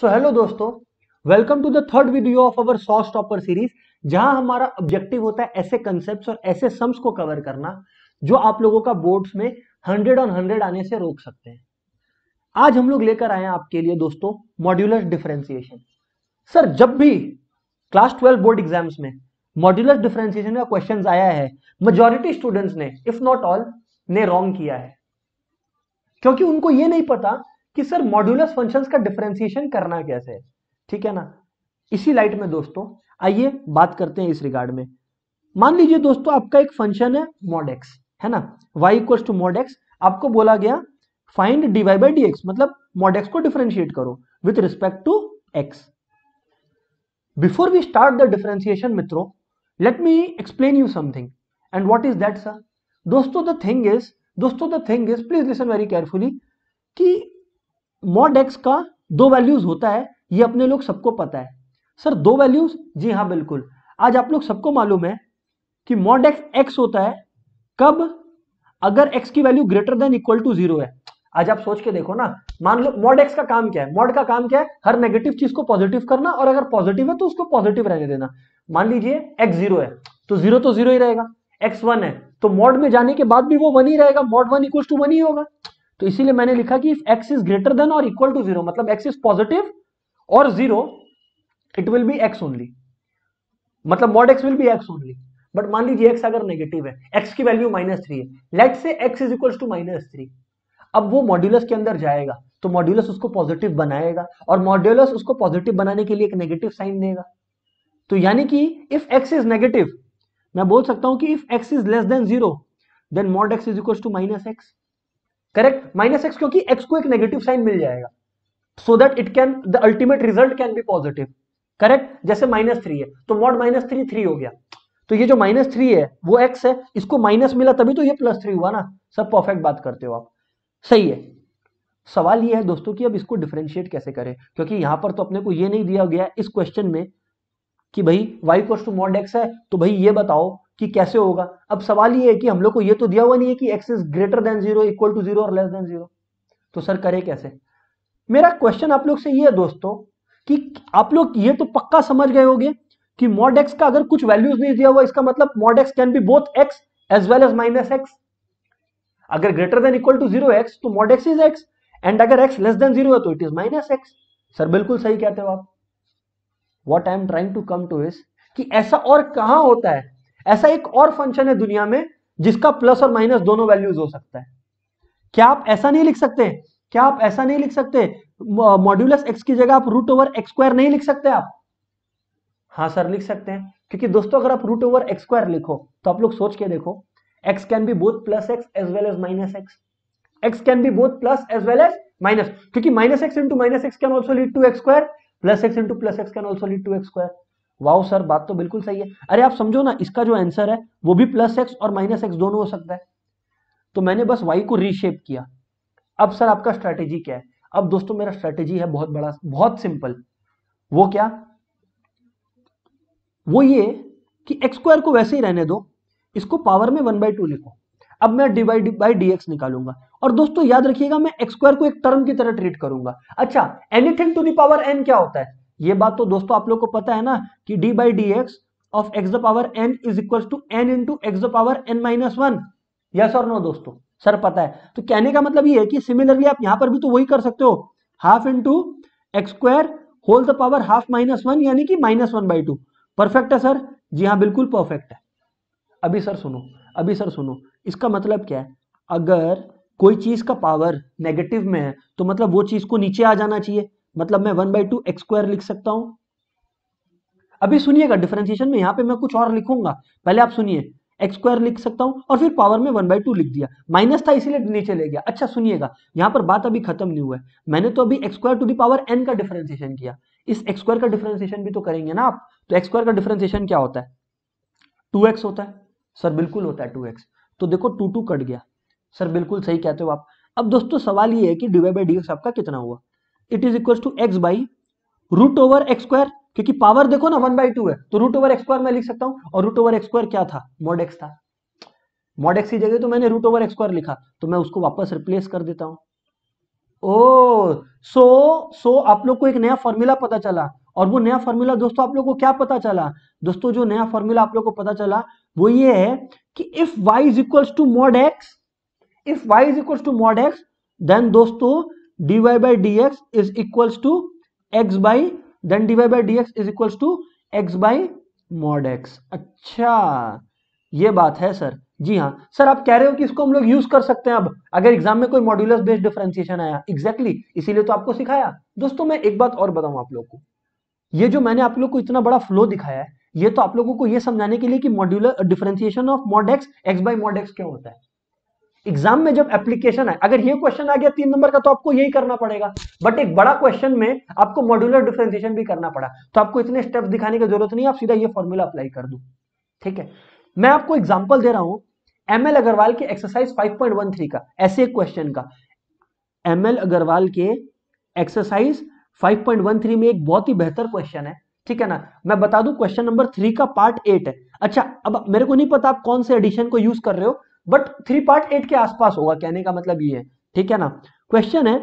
सो hello दोस्तों welcome to the third video of our show stopper series जहां हमारा objective होता है ऐसे कंसेप्ट और ऐसे सम्स को कवर करना जो आप लोगों का बोर्ड्स में हंड्रेड ऑन हंड्रेड आने से रोक सकते हैं आज हम लोग लेकर आए हैं आपके लिए दोस्तों मॉड्यूलर डिफ्रेंसिएशन सर जब भी क्लास ट्वेल्व बोर्ड एग्जाम्स में मॉड्यूलर डिफ्रेंसिएशन का क्वेश्चन आया है मेजोरिटी स्टूडेंट्स ने इफ नॉट ऑल ने रॉन्ग किया है क्योंकि उनको यह नहीं पता कि सर मॉड्यूलस फंक्शंस का डिफ्रेंसिएशन करना कैसे है ठीक है ना इसी लाइट में दोस्तों आइए बात करते हैं इस रिगार्ड में मान लीजिए दोस्तों आपका एक फंक्शन है मॉड एक्स है ना y equal to mod x आपको बोला गया फाइंड dy बाई डी मतलब मॉड एक्स को डिफ्रेंशिएट करो with respect to x before we start the differentiation मित्रों let me explain you something and what is that sir दोस्तों the thing is दोस्तों the thing is please listen very carefully कि mod x का दो values होता है ये अपने लोग सबको पता है सर दो वैल्यूज जी हाँ बिल्कुल आज आप लोग सबको मालूम है कि मॉड एक्स एक्स होता है कब अगर एक्स की value greater than equal to zero है आज आप सोच के देखो ना मान लो मॉड एक्स का काम क्या है मॉड का काम क्या है हर नेगेटिव चीज को पॉजिटिव करना और अगर पॉजिटिव है तो उसको पॉजिटिव रहने देना मान लीजिए एक्स जीरो है तो जीरो तो जीरो ही रहेगा एक्स वन है तो मॉड में जाने के बाद भी वो वन ही रहेगा mod one equal to one ही होगा तो इसीलिए मैंने लिखा कि if x is greater than और इक्वल टू जीरो मतलब एक्स इज पॉजिटिव और zero it will be x only मतलब mod x will be x only but मान लीजिए एक्स अगर नेगेटिव है एक्स की वैल्यू माइनस थ्री है let say x is equal to minus three अब वो मॉड्यूलस के अंदर जाएगा तो मॉड्यूलस उसको पॉजिटिव बनाएगा और मॉड्यूलस उसको पॉजिटिव बनाने के लिए एक नेगेटिव साइन देगा तो यानी कि इफ एक्स इज नेगेटिव मैं बोल सकता हूं कि if x is less than zero then mod x is equal to minus x correct minus x क्योंकि एक्स को एक नेगेटिव साइन मिल जाएगा so that it can the ultimate result can be positive correct जैसे minus three है तो mod minus three three हो गया तो ये जो माइनस थ्री है वो एक्स है इसको माइनस मिला तभी तो ये प्लस थ्री हुआ ना सब परफेक्ट बात करते हो आप सही है सवाल ये है दोस्तों कि अब इसको डिफ्रेंशिएट कैसे करें क्योंकि यहां पर तो अपने को ये नहीं दिया गया इस क्वेश्चन में कि भाई y equals to mod x है तो भाई ये बताओ कि कैसे होगा अब सवाल ये है कि हम लोग को ये तो दिया हुआ नहीं है कि x is greater than zero equal to zero और लेस देन जीरो तो सर करे कैसे मेरा क्वेश्चन आप लोग से ये है दोस्तों कि आप लोग ये तो पक्का समझ गए होंगे कि मॉड एक्स का अगर कुछ वैल्यूज नहीं दिया हुआ इसका मतलब mod x can be both x as well as minus x अगर greater than equal to zero x तो mod x is x and अगर एक्स लेस देन जीरो है तो it is minus x sir बिल्कुल सही कहते हो आप what I am trying to come to is कि ऐसा और कहा होता है ऐसा एक और फंक्शन है दुनिया में जिसका प्लस और माइनस दोनों वैल्यूज हो सकता है क्या आप ऐसा नहीं लिख सकते क्या आप ऐसा नहीं लिख सकते मॉड्यूलस एक्स की जगह आप रूट ओवर एक्स स्क्वायर नहीं लिख सकते आप हाँ सर लिख सकते हैं क्योंकि दोस्तों अगर आप रूट ओवर एक्स स्क्वायर लिखो तो आप लोग सोच के देखो x can be both plus x as well as minus x x can be both plus as well as minus क्योंकि minus x into minus x can also lead to x square plus x into plus x can also lead to x square wow sir बात तो बिल्कुल सही है अरे आप समझो ना इसका जो आंसर है वो भी प्लस एक्स और माइनस एक्स दोनों हो सकता है तो मैंने बस वाई को रीशेप किया अब सर आपका स्ट्रेटेजी क्या है अब दोस्तों मेरा स्ट्रैटेजी है बहुत बड़ा बहुत सिंपल वो क्या वो ये कि एक्स स्क्वायर को वैसे ही रहने दो इसको पावर में वन बाई टू लिखो अब मैं डिवाइड बाई डी एक्स निकालूंगा और दोस्तों याद रखिएगा मैं एक्स स्क्वायर को एक टर्म की तरह ट्रीट करूंगा अच्छा anything to the power n क्या होता है ये बात तो दोस्तों आप लोग को पता है ना कि d by d x of x the power n is equal to n into x the power n minus one yes और नो दोस्तों सर पता है तो कहने का मतलब ये है कि सिमिलरली आप यहां पर भी तो वही कर सकते हो half into x square whole the power half minus one यानी कि minus one by two perfect है सर जी हाँ बिल्कुल परफेक्ट है अभी सर सुनो अभी सर सुनो इसका मतलब क्या है अगर कोई चीज का पावर नेगेटिव में है तो मतलब वो चीज को नीचे आ जाना चाहिए मतलब मैं one by two x square लिख सकता हूं अभी सुनिएगा डिफरेंशिएशन में यहां पे मैं कुछ और लिखूंगा पहले आप सुनिए एक्स स्क्वायर लिख सकता हूं और फिर पावर में वन बाई टू लिख दिया माइनस था इसीलिए नीचे ले गया अच्छा सुनिएगा यहाँ पर बात अभी खत्म नहीं हुआ है मैंने तो अभी x square to the power n का डिफरेंशिएशन किया इस एक्स स्क्वायर का डिफरेंशिएशन भी तो करेंगे ना आप तो एक्स स्क्वायर का डिफरेंशिएशन क्या होता है टू एक्स होता है सर बिल्कुल होता है टू एक्स तो देखो टू टू कट गया सर बिल्कुल सही कहते हो आप अब दोस्तों सवाल ये है कि डिवाइड बाई डी आपका कितना हुआ it is equal to x by root over x square क्योंकि पावर देखो ना वन बाई टू है तो रूट ओवर एक्सक्वायर मैं लिख सकता हूं और रूट ओवर एक्सक्वायर क्या था मॉड एक्स था मॉड एक्स की जगह तो मैंने रूट ओवर एक्सक्वायर लिखा तो मैं उसको वापस रिप्लेस कर देता हूं ओ सो सो आप लोग को एक नया फॉर्मूला पता चला और वो नया फॉर्मूला दोस्तों आप लोग को क्या पता चला दोस्तों जो नया फॉर्मूला आप लोग को पता चला वो ये है कि if y is equal to mod x if y is equal to mod x then दोस्तों d y by d x is equal to x by then d y by d x is equal to x by mod x अच्छा ये बात है sir ji हाँ sir आप कह रहे हो कि इसको हम लोग यूज कर सकते हैं अब अगर एग्जाम में कोई मॉड्यूलस बेस्ड डिफरेंशिएशन आया एग्जैक्टली exactly, इसीलिए तो आपको सिखाया दोस्तों मैं एक बात और बताऊं आप लोग को ये जो मैंने आप लोग को इतना बड़ा फ्लो दिखाया है ये तो आप लोगों को ये समझाने के लिए कि modular differentiation of mod x x by mod x क्या होता है एग्जाम में जब एप्लीकेशन है अगर ये क्वेश्चन आ गया तीन नंबर का तो आपको यही करना पड़ेगा बट एक बड़ा क्वेश्चन में आपको मॉड्यूलर डिफ्रेंसिएशन भी करना पड़ा तो आपको इतने स्टेप्स दिखाने की जरूरत नहीं आप सीधा ये फॉर्मूला अप्लाई कर दू ठीक है मैं आपको एग्जाम्पल दे रहा हूं एम एल अग्रवाल के एक्सरसाइज 5.13 का ऐसे एक क्वेश्चन का एम एल अग्रवाल के एक्सरसाइज 5.13 में एक बहुत ही बेहतर क्वेश्चन है ठीक है ना मैं बता दूं क्वेश्चन नंबर थ्री का पार्ट एट है अच्छा अब मेरे को नहीं पता आप कौन से एडिशन को यूज कर रहे हो बट थ्री पार्ट एट के आसपास होगा कहने का मतलब ये है ठीक है ना क्वेश्चन है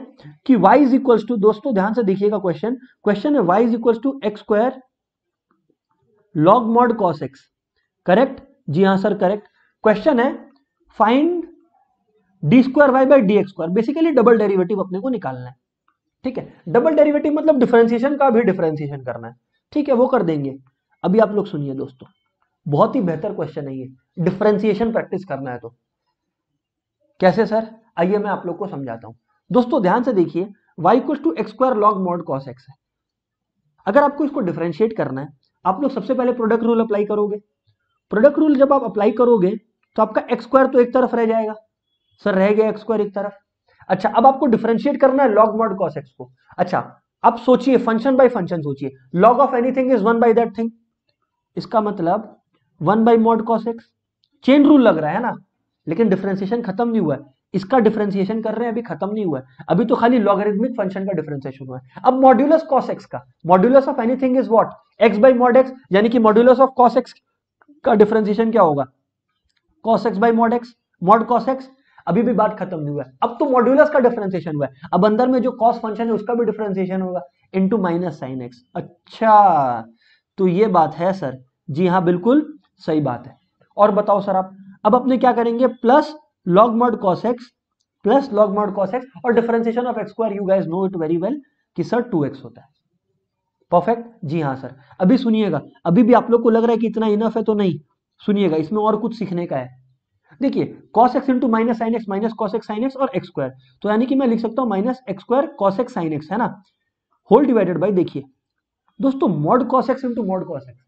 कि y इज इक्वल्स टू दोस्तों ध्यान से देखिएगा क्वेश्चन क्वेश्चन है y is equals to x square log mod cos x correct जी हाँ सर करेक्ट क्वेश्चन है find d square y by d x square basically double derivative अपने को निकालना है ठीक है डबल डेरिवेटिव मतलब डिफ्रेंसिएशन का भी डिफ्रेंसिएशन करना है ठीक है वो कर देंगे अभी आप लोग सुनिए दोस्तों बहुत ही बेहतर क्वेश्चन है ये डिफ्रेंसिएशन प्रैक्टिस करना है तो कैसे सर आइए मैं आप लोग को समझाता हूं दोस्तों ध्यान से देखिए वाई कुछ two x square log mod cos x है अगर आपको इसको डिफ्रेंशिएट करना है आप लोग सबसे पहले प्रोडक्ट रूल अप्लाई करोगे प्रोडक्ट रूल जब आप अप्लाई करोगे तो आपका एक्स स्क्वायर तो एक तरफ रह जाएगा सर रह गया एक्स स्क्वायर एक तरफ अच्छा अब आपको डिफ्रेंशिएट करना है लॉग मॉड कॉस एक्स को अच्छा आप सोचिए फंक्शन बाय फंक्शन सोचिए log of anything is one by that thing इसका मतलब one by mod cos x chain rule लग रहा है ना लेकिन डिफ्रेंसिएशन खत्म नहीं हुआ है इसका डिफरेंशिएशन कर रहे हैं अभी खत्म नहीं हुआ है अभी तो खाली लॉगरिथमिक फंक्शन का डिफरेंशिएशन हुआ है अब मॉड्यूलस कॉस एक्स का modulus of anything is what x by mod x यानी कि मॉड्यूलस ऑफ कॉस एक्स का डिफरेंशिएशन क्या होगा cos x by mod x mod cos x अभी भी बात खत्म नहीं हुआ है अब तो मॉड्यूलस का डिफरेंशिएशन हुआ है अब अंदर में जो कॉस फंक्शन है उसका भी डिफरेंशिएशन होगा इनटू माइनस साइन एक्स अच्छा तो ये बात है सर जी हाँ बिल्कुल सही बात है और बताओ सर आप अब अपने क्या करेंगे plus log mod cos x plus log mod cos x और differentiation of x square you guys know it very well कि सर एक्स होता है परफेक्ट जी हाँ सर अभी सुनिएगा अभी भी आप लोग को लग रहा है कि इतना इनफ है तो नहीं सुनिएगा इसमें और कुछ सीखने का है देखिए cos x into minus sine x minus cos x sine x और एक्स स्क्वायर तो यानी कि मैं लिख सकता हूं minus x square cos x sine x है ना होल डिवाइडेड बाई देखिए दोस्तों mod cos x into mod cos x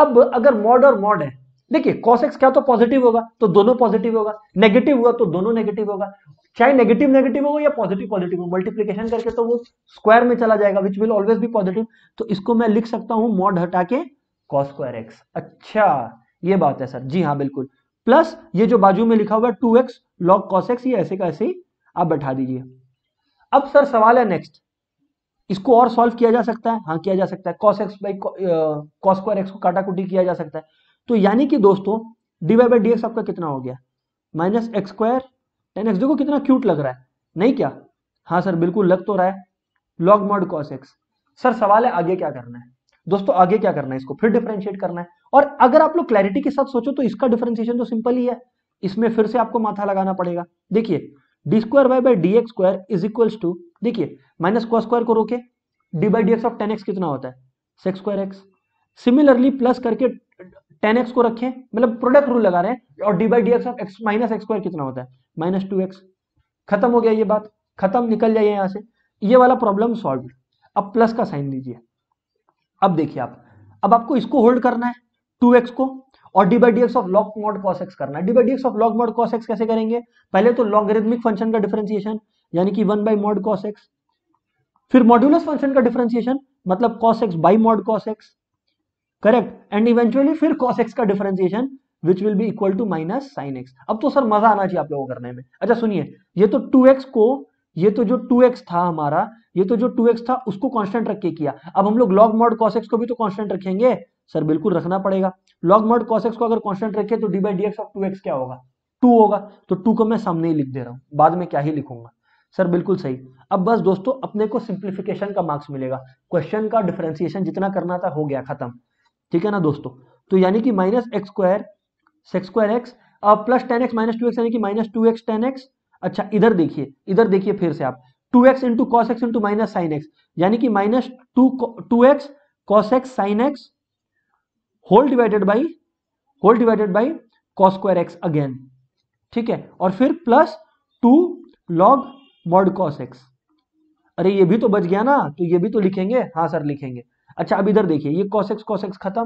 अब अगर मॉड और मॉड है देखिए कॉस एक्स क्या तो पॉजिटिव होगा तो दोनों पॉजिटिव होगा नेगेटिव हुआ तो दोनों नेगेटिव होगा चाहे नेगेटिव नेगेटिव हो या पॉजिटिव पॉजिटिव हो मल्टीप्लीकेशन करके तो वो स्क्वायर में चला जाएगा विच विल ऑलवेज भी पॉजिटिव तो इसको मैं लिख सकता हूं मॉड हटा के कॉस स्क्वायर एक्स अच्छा ये बात है सर जी हाँ बिल्कुल प्लस ये जो बाजू में लिखा हुआ है two x log cos x ये ऐसे का ऐसे ही आप बैठा दीजिए अब सर सवाल है नेक्स्ट इसको और सॉल्व किया जा सकता है हाँ किया जा सकता है cos x by cos square x को काटा कुटी किया जा सकता है तो यानी कि दोस्तों d y by d x आपका कितना हो गया minus x square tan x देखो कितना क्यूट लग रहा है नहीं क्या हाँ सर बिल्कुल लग तो रहा है log mod cos x sir सवाल है आगे क्या करना है दोस्तों आगे क्या करना है इसको फिर डिफरेंशिएट करना है और अगर आप लोग क्लैरिटी के साथ सोचो तो इसका डिफरेंशिएशन तो सिंपल ही है इसमें फिर से आपको माथा लगाना पड़ेगा देखिए d square y by d x square is equal to देखिए माइनस को स्क्वायर को रोके d by d x of tan x कितना होता है sec square x similarly plus करके टेन एक्स को रखें मतलब प्रोडक्ट रूल लगा रहे हैं और d by d x of x minus x square कितना होता है माइनस टू एक्स खत्म हो गया ये बात खत्म निकल जाइए यहाँ से ये वाला प्रॉब्लम सॉल्व अब प्लस का साइन दीजिए अब देखिए आप अब आपको इसको होल्ड करना है टू एक्स को और d by d x of log mod cos x करना है d by d x of log mod cos x कैसे करेंगे पहले तो लॉगरिथमिक फंक्शन का डिफरेंशिएशन यानी कि one by mod cos x फिर मॉड्यूलस फंक्शन का डिफरेंशिएशन मतलब cos x by mod cos x correct and eventually फिर कॉस एक्स का differentiation which will be equal to minus sine x अब तो सर मजा आना चाहिए आप लोगों को करने में अच्छा सुनिए ये तो टू एक्स को ये तो जो 2x था हमारा ये तो जो एक्स था उसको कॉन्स्टेंट रख के किया अब हम लोग लॉग मॉड कॉस एक्स को भी तो कॉन्स्टेंट रखेंगे सर बिल्कुल रखना पड़ेगा लॉग मॉड कॉस एक्स को अगर कॉन्स्टेंट रखे तो d by d x of two x क्या होगा टू होगा तो टू को मैं सामने ही लिख दे रहा हूँ बाद में क्या ही लिखूंगा सर बिल्कुल सही अब बस दोस्तों अपने को सिंप्लीफिकेशन का मार्क्स मिलेगा क्वेश्चन का डिफ्रेंसिएशन जितना करना था हो गया खत्म ठीक है ना दोस्तों तो यानी कि minus x square sec square x अब plus tan x minus two x यानी कि minus two x tan x अच्छा इधर देखिए इधर देखिए फिर से आप two x into cos x into minus sine x यानी कि minus two two x cos x sine x whole divided by whole divided by cos square x again ठीक है और फिर plus two log mod cos x अरे ये भी तो बच गया ना तो ये भी तो लिखेंगे हाँ सर लिखेंगे अच्छा अब इधर देखिए ये कॉस एक्स कॉस एक्स खत्म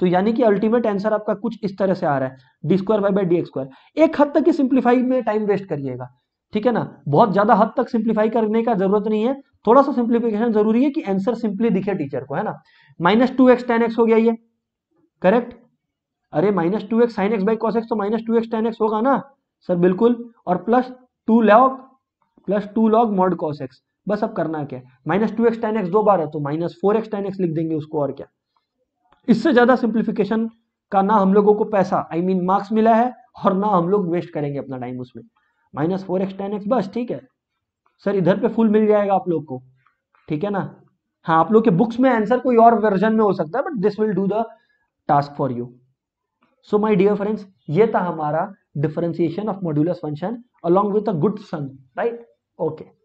तो यानी कि अल्टीमेट आंसर आपका कुछ इस तरह से आ रहा है d square by by d x square एक हद तक ही सिंप्लीफाई में टाइम वेस्ट करिएगा ठीक है ना बहुत ज्यादा हद तक सिंप्लीफाई करने का जरूरत नहीं है थोड़ा सा सिंप्लीफिकेशन जरूरी है कि आंसर सिंपली दिखे टीचर को है ना minus two x tan x हो गया ये करेक्ट अरे minus two x sine x by cos x तो minus two x tan x होगा ना सर बिल्कुल और plus two log plus two log mod cos x बस अब करना क्या minus two x tan x दो बार है तो minus four x tan x लिख देंगे उसको और क्या इससे ज्यादा सिंप्लीफिकेशन का ना हम लोगों को पैसा आई मीन मार्क्स मिला है और ना हम लोग वेस्ट करेंगे अपना टाइम उसमें minus four x tan x बस ठीक है सर इधर पे फुल मिल जाएगा आप लोग को ठीक है ना हाँ आप लोग के बुक्स में आंसर कोई और वर्जन में हो सकता है but this will do the task for you so my dear friends ये था हमारा differentiation of modulus function along with good son right okay okay